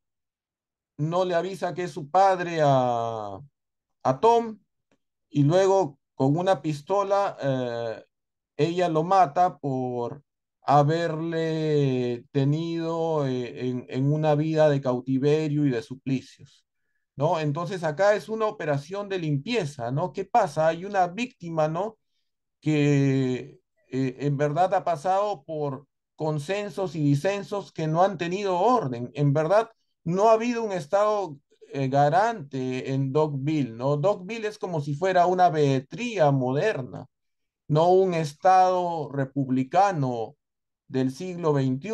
no le avisa que es su padre a, a Tom, y luego con una pistola ella lo mata por haberle tenido eh, en, una vida de cautiverio y de suplicios. ¿no? Entonces acá es una operación de limpieza, ¿no? ¿Qué pasa? Hay una víctima, ¿no? Que eh, en verdad ha pasado por consensos y disensos que no han tenido orden. En verdad, no ha habido un Estado eh, garante en Dogville, ¿no? Dogville es como si fuera una beetría moderna, no un Estado republicano del siglo XXI.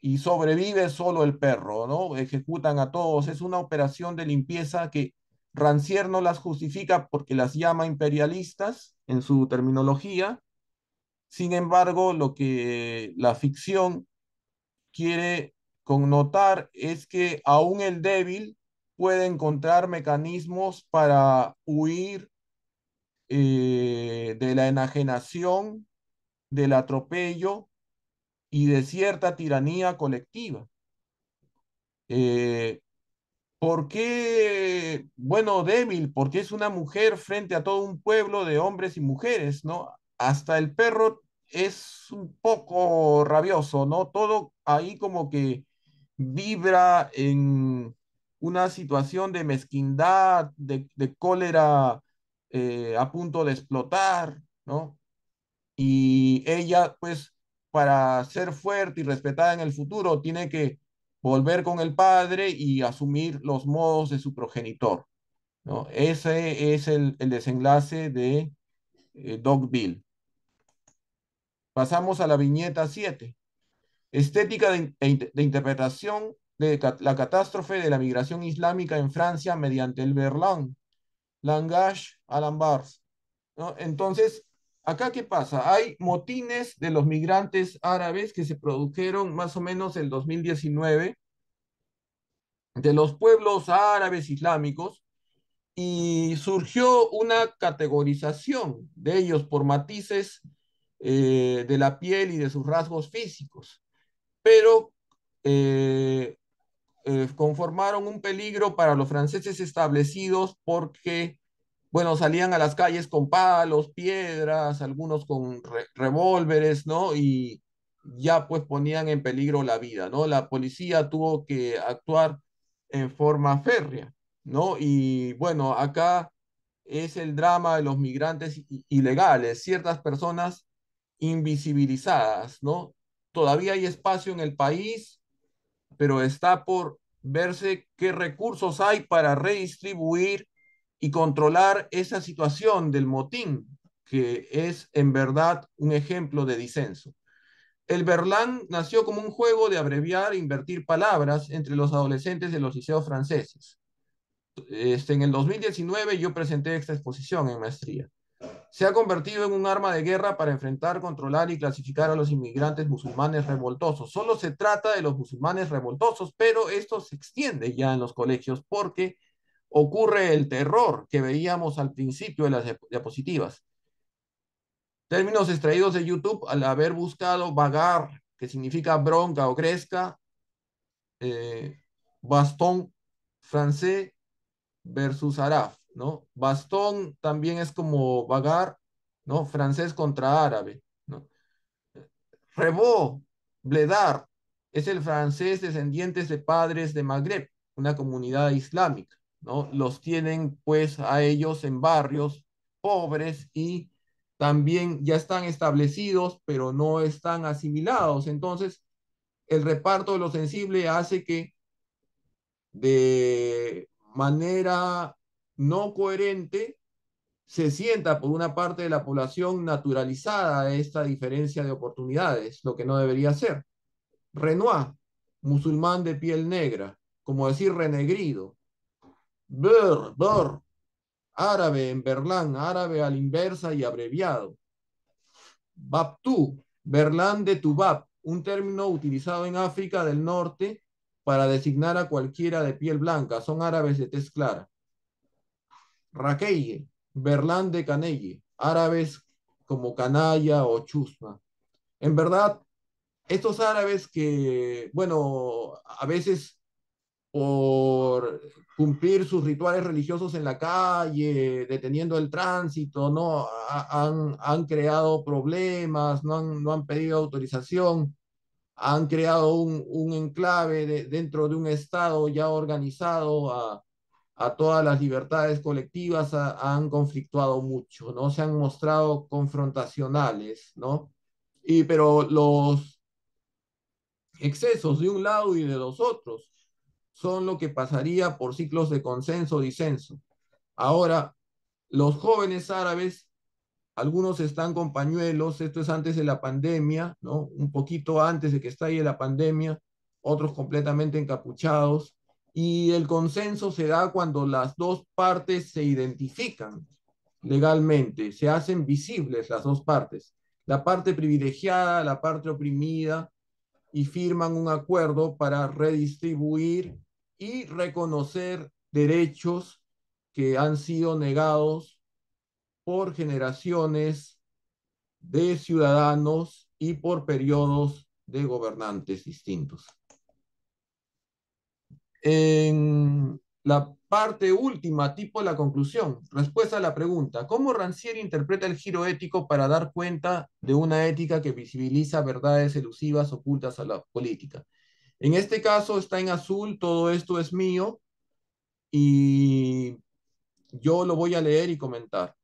Y sobrevive solo el perro, ¿no? Ejecutan a todos. Es una operación de limpieza que Rancier no las justifica porque las llama imperialistas en su terminología. Sin embargo, lo que la ficción quiere connotar es que aún el débil puede encontrar mecanismos para huir eh, de la enajenación del atropello y de cierta tiranía colectiva. Eh, ¿Por qué, bueno, débil? Porque es una mujer frente a todo un pueblo de hombres y mujeres, ¿no? Hasta el perro es un poco rabioso, ¿no? Todo ahí como que vibra en una situación de mezquindad, de, cólera eh, a punto de explotar, ¿no? y ella pues para ser fuerte y respetada en el futuro tiene que volver con el padre y asumir los modos de su progenitor. ¿no? Ese es el, el desenlace de eh, Bill. Pasamos a la viñeta 7. Estética de, de interpretación de la catástrofe de la migración islámica en Francia mediante el Berlán. Langage, Alan Bars. ¿no? Entonces, Acá, ¿qué pasa? Hay motines de los migrantes árabes que se produjeron más o menos el 2019 de los pueblos árabes islámicos y surgió una categorización de ellos por matices eh, de la piel y de sus rasgos físicos, pero eh, eh, conformaron un peligro para los franceses establecidos porque bueno, salían a las calles con palos, piedras, algunos con revólveres, ¿no? Y ya pues ponían en peligro la vida, ¿no? La policía tuvo que actuar en forma férrea, ¿no? Y bueno, acá es el drama de los migrantes ilegales, ciertas personas invisibilizadas, ¿no? Todavía hay espacio en el país, pero está por verse qué recursos hay para redistribuir y controlar esa situación del motín, que es en verdad un ejemplo de disenso. El Berlán nació como un juego de abreviar e invertir palabras entre los adolescentes de los liceos franceses. Este, en el 2019 yo presenté esta exposición en maestría. Se ha convertido en un arma de guerra para enfrentar, controlar y clasificar a los inmigrantes musulmanes revoltosos. Solo se trata de los musulmanes revoltosos, pero esto se extiende ya en los colegios porque ocurre el terror que veíamos al principio de las diapositivas. Términos extraídos de YouTube al haber buscado vagar, que significa bronca o cresca eh, bastón francés versus araf, ¿no? Bastón también es como vagar, ¿no? Francés contra árabe, ¿no? Rebó, bledar, es el francés descendientes de padres de Magreb, una comunidad islámica. Los tienen pues a ellos en barrios pobres y también ya están establecidos, pero no están asimilados. Entonces, el reparto de lo sensible hace que de manera no coherente se sienta por una parte de la población naturalizada esta diferencia de oportunidades, lo que no debería ser. Renoir, musulmán de piel negra, como decir renegrido, Bur, árabe en Berlán, árabe a la inversa y abreviado. Baptú, Berlán de Tubab, un término utilizado en África del Norte para designar a cualquiera de piel blanca, son árabes de tez clara. Raqueye, Berlán de Canelle, árabes como canalla o chusma. En verdad, estos árabes que, bueno, a veces por cumplir sus rituales religiosos en la calle, deteniendo el tránsito, ¿no? Han, han creado problemas, no han, no han, pedido autorización, han creado un, un enclave dentro de un Estado ya organizado a, todas las libertades colectivas, han conflictuado mucho, ¿no? Se han mostrado confrontacionales, ¿no? Y pero los excesos de un lado y de los otros son lo que pasaría por ciclos de consenso o disenso. Ahora, los jóvenes árabes, algunos están con pañuelos, esto es antes de la pandemia, ¿no? Un poquito antes de que estalle la pandemia, otros completamente encapuchados, y el consenso se da cuando las dos partes se identifican legalmente, se hacen visibles las dos partes, la parte privilegiada, la parte oprimida, y firman un acuerdo para redistribuir y reconocer derechos que han sido negados por generaciones de ciudadanos y por periodos de gobernantes distintos. En la parte última, tipo la conclusión, respuesta a la pregunta, ¿cómo Rancière interpreta el giro ético para dar cuenta de una ética que visibiliza verdades elusivas ocultas a la política? En este caso está en azul, todo esto es mío y yo lo voy a leer y comentar.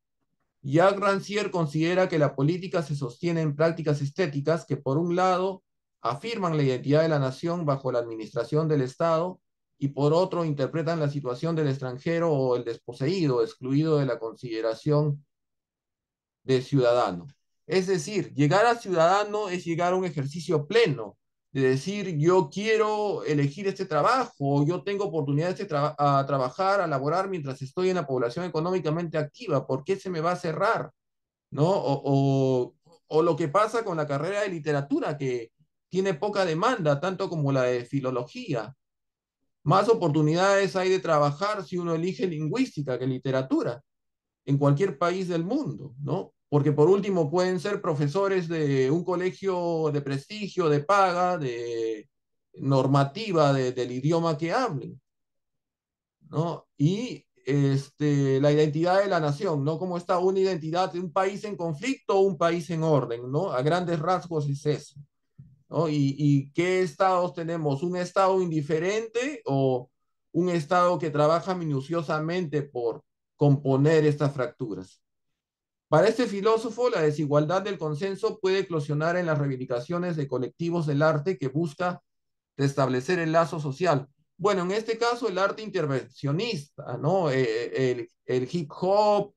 Jacques Rancière considera que la política se sostiene en prácticas estéticas que, por un lado, afirman la identidad de la nación bajo la administración del Estado y, por otro, interpretan la situación del extranjero o el desposeído, excluido de la consideración de ciudadano. Es decir, llegar a ciudadano es llegar a un ejercicio pleno de decir yo quiero elegir este trabajo, o yo tengo oportunidades de a trabajar, a laborar mientras estoy en la población económicamente activa, ¿por qué se me va a cerrar? ¿No? O, o, o, lo que pasa con la carrera de literatura, que tiene poca demanda, tanto como la de filología. Más oportunidades hay de trabajar si uno elige lingüística que literatura, en cualquier país del mundo, ¿no? porque por último pueden ser profesores de un colegio de prestigio, de paga, de normativa del idioma que hablen. Y este, la identidad de la nación, ¿no? Como está una identidad de un país en conflicto o un país en orden, ¿no? A grandes rasgos es eso, y qué estados tenemos? ¿Un estado indiferente o un estado que trabaja minuciosamente por componer estas fracturas? Para este filósofo, la desigualdad del consenso puede eclosionar en las reivindicaciones de colectivos del arte que busca restablecer el lazo social. Bueno, en este caso, el arte intervencionista, ¿no? Eh, eh, el, hip hop,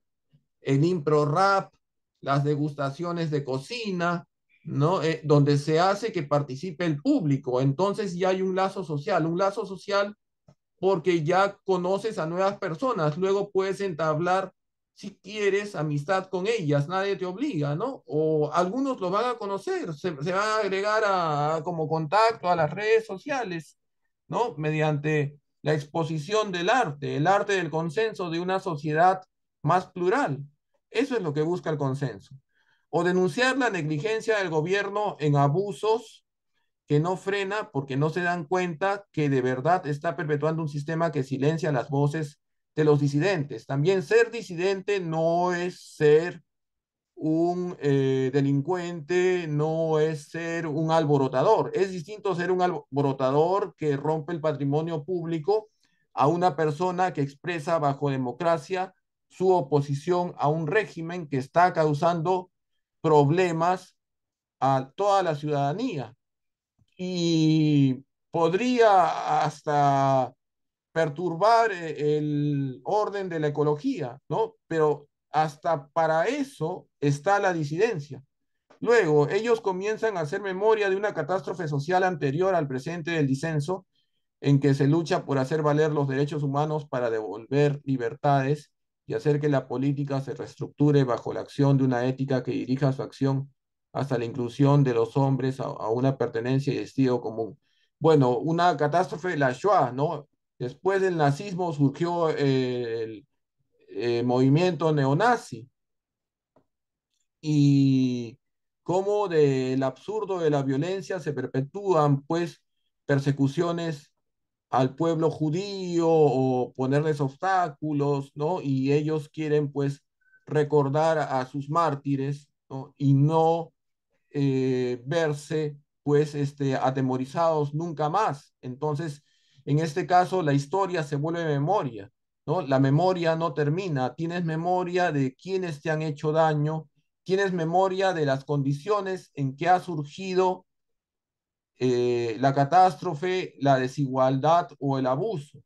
el impro rap, las degustaciones de cocina, ¿no? Eh, donde se hace que participe el público. Entonces ya hay un lazo social, un lazo social porque ya conoces a nuevas personas, luego puedes entablar si quieres amistad con ellas, nadie te obliga, ¿no? O algunos lo van a conocer, se, van a agregar a, como contacto a las redes sociales, ¿no? Mediante la exposición del arte, el arte del consenso de una sociedad más plural. Eso es lo que busca el consenso. O denunciar la negligencia del gobierno en abusos que no frena porque no se dan cuenta que de verdad está perpetuando un sistema que silencia las voces de los disidentes. También ser disidente no es ser un eh, delincuente, no es ser un alborotador. Es distinto ser un alborotador que rompe el patrimonio público a una persona que expresa bajo democracia su oposición a un régimen que está causando problemas a toda la ciudadanía. Y podría hasta perturbar eh, el orden de la ecología, ¿no? Pero hasta para eso está la disidencia. Luego, ellos comienzan a hacer memoria de una catástrofe social anterior al presente del disenso, en que se lucha por hacer valer los derechos humanos para devolver libertades y hacer que la política se reestructure bajo la acción de una ética que dirija su acción hasta la inclusión de los hombres a, una pertenencia y destino común. Bueno, una catástrofe, la Shoah, ¿no? Después del nazismo surgió eh, el, eh, movimiento neonazi. Y cómo del absurdo de la violencia se perpetúan, pues, persecuciones al pueblo judío o ponerles obstáculos, ¿no? Y ellos quieren, pues, recordar a sus mártires ¿no? y no eh, verse, pues, este, atemorizados nunca más. Entonces, en este caso, la historia se vuelve memoria, ¿no? La memoria no termina, tienes memoria de quienes te han hecho daño, tienes memoria de las condiciones en que ha surgido eh, la catástrofe, la desigualdad o el abuso.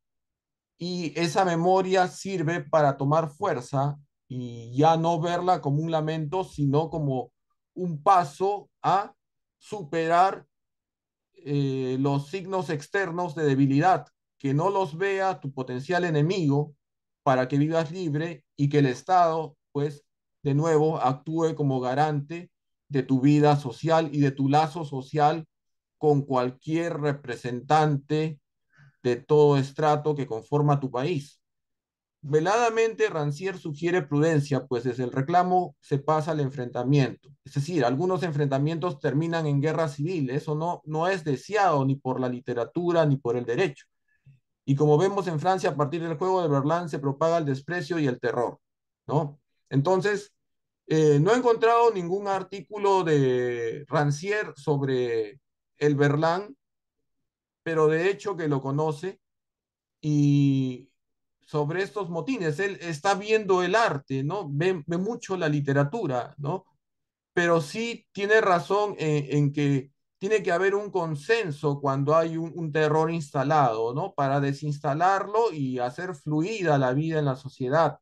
Y esa memoria sirve para tomar fuerza y ya no verla como un lamento, sino como un paso a superar eh, los signos externos de debilidad, que no los vea tu potencial enemigo para que vivas libre y que el Estado, pues, de nuevo, actúe como garante de tu vida social y de tu lazo social con cualquier representante de todo estrato que conforma tu país. Veladamente, Rancière sugiere prudencia, pues desde el reclamo se pasa al enfrentamiento. Es decir, algunos enfrentamientos terminan en guerra civil. Eso no, no es deseado ni por la literatura ni por el derecho. Y como vemos en Francia, a partir del juego de Berlán se propaga el desprecio y el terror. ¿no? Entonces, eh, no he encontrado ningún artículo de Rancière sobre el Berlán, pero de hecho que lo conoce y, sobre estos motines. Él está viendo el arte, ¿no? Ve, mucho la literatura, ¿no? Pero sí tiene razón en, que tiene que haber un consenso cuando hay un, un, terror instalado, ¿no? Para desinstalarlo y hacer fluida la vida en la sociedad.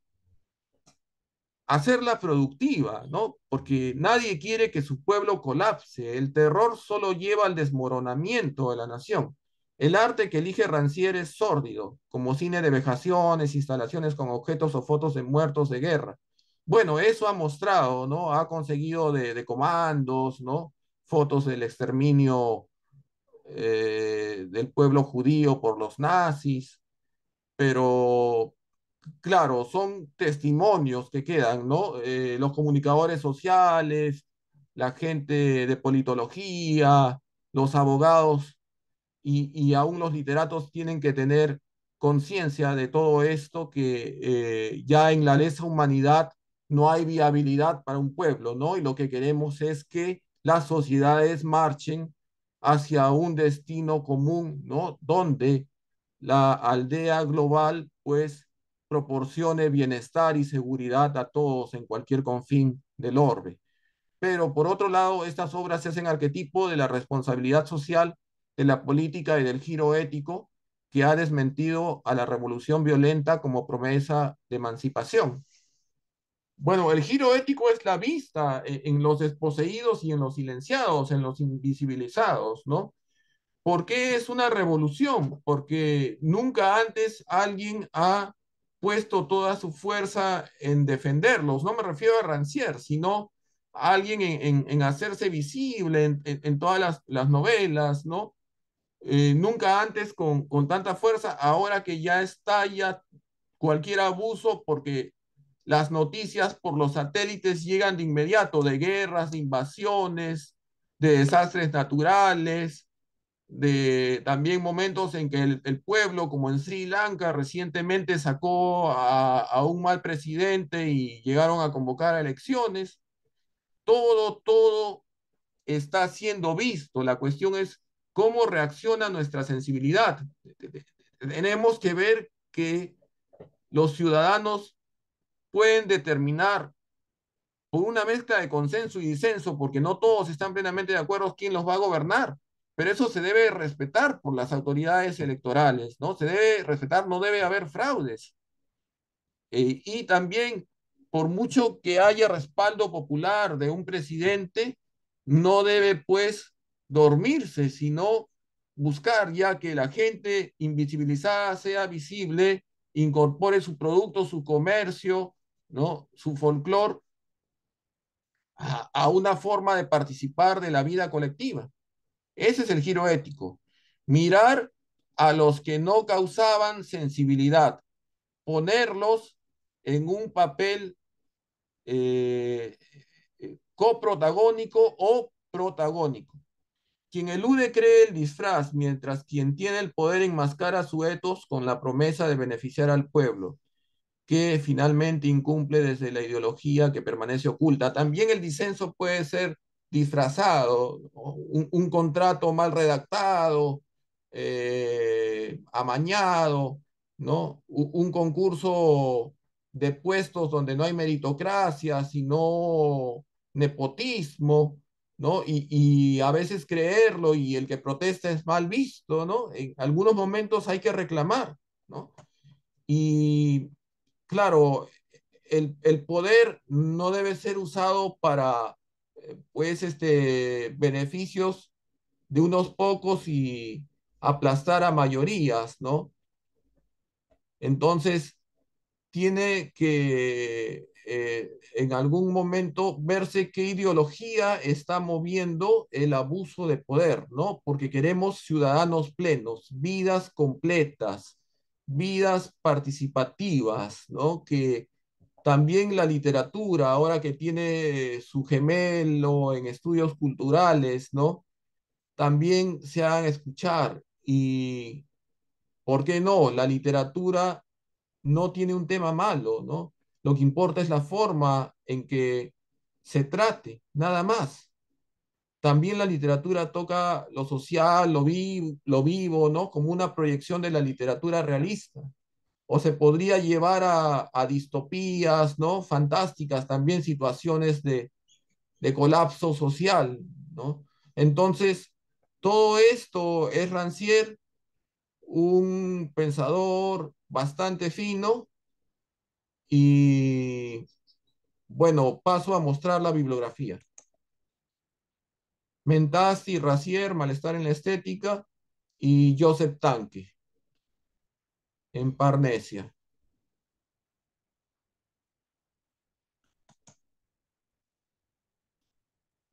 Hacerla productiva, ¿no? Porque nadie quiere que su pueblo colapse. El terror solo lleva al desmoronamiento de la nación. El arte que elige Rancière es sórdido, como cine de vejaciones, instalaciones con objetos o fotos de muertos de guerra. Bueno, eso ha mostrado, ¿no? Ha conseguido de, comandos, ¿no? Fotos del exterminio eh, del pueblo judío por los nazis, pero claro, son testimonios que quedan, ¿no? Eh, los comunicadores sociales, la gente de politología, los abogados y, y aún los literatos tienen que tener conciencia de todo esto, que eh, ya en la lesa humanidad no hay viabilidad para un pueblo, ¿no? Y lo que queremos es que las sociedades marchen hacia un destino común, ¿no? Donde la aldea global, pues, proporcione bienestar y seguridad a todos en cualquier confín del orbe. Pero por otro lado, estas obras se hacen arquetipo de la responsabilidad social de la política y del giro ético que ha desmentido a la revolución violenta como promesa de emancipación. Bueno, el giro ético es la vista e, en los desposeídos y en los silenciados, en los invisibilizados, ¿no? ¿Por qué es una revolución? Porque nunca antes alguien ha puesto toda su fuerza en defenderlos. No me refiero a Rancière, sino a alguien en, hacerse visible en, todas las, novelas, ¿no? Eh, nunca antes con, tanta fuerza, ahora que ya estalla cualquier abuso porque las noticias por los satélites llegan de inmediato, de guerras, de invasiones, de desastres naturales, de también momentos en que el, pueblo, como en Sri Lanka, recientemente sacó a, a, un mal presidente y llegaron a convocar elecciones. Todo, todo está siendo visto. La cuestión es cómo reacciona nuestra sensibilidad. Tenemos que ver que los ciudadanos pueden determinar por una mezcla de consenso y disenso, porque no todos están plenamente de acuerdo quién los va a gobernar, pero eso se debe respetar por las autoridades electorales, ¿no? Se debe respetar, no debe haber fraudes. Eh, y también, por mucho que haya respaldo popular de un presidente, no debe pues dormirse, sino buscar ya que la gente invisibilizada sea visible, incorpore su producto, su comercio, ¿no? su folclore a, una forma de participar de la vida colectiva. Ese es el giro ético. Mirar a los que no causaban sensibilidad, ponerlos en un papel eh, eh, coprotagónico o protagónico. Quien elude cree el disfraz, mientras quien tiene el poder enmascara su etos con la promesa de beneficiar al pueblo, que finalmente incumple desde la ideología que permanece oculta. También el disenso puede ser disfrazado, un, contrato mal redactado, eh, amañado, ¿no? un concurso de puestos donde no hay meritocracia, sino nepotismo, ¿no? Y, y, a veces creerlo y el que protesta es mal visto, ¿no? En algunos momentos hay que reclamar, ¿no? Y claro, el, el poder no debe ser usado para, eh, pues, este, beneficios de unos pocos y aplastar a mayorías, ¿no? Entonces, tiene que eh, en algún momento verse qué ideología está moviendo el abuso de poder, ¿no? Porque queremos ciudadanos plenos, vidas completas, vidas participativas, ¿no? Que también la literatura, ahora que tiene eh, su gemelo en estudios culturales, ¿no? También se hagan escuchar y, ¿por qué no? La literatura no tiene un tema malo, ¿no? Lo que importa es la forma en que se trate, nada más. También la literatura toca lo social, lo, vi lo vivo, ¿no? Como una proyección de la literatura realista. O se podría llevar a, distopías, ¿no? Fantásticas también, situaciones de, de colapso social, ¿no? Entonces, todo esto es Rancière, un pensador bastante fino y bueno, paso a mostrar la bibliografía. Mentasti, Racier, Malestar en la Estética y Joseph Tanque en Parnesia.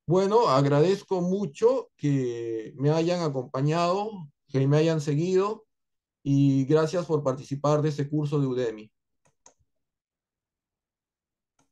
Bueno, agradezco mucho que me hayan acompañado, que me hayan seguido y gracias por participar de este curso de Udemy.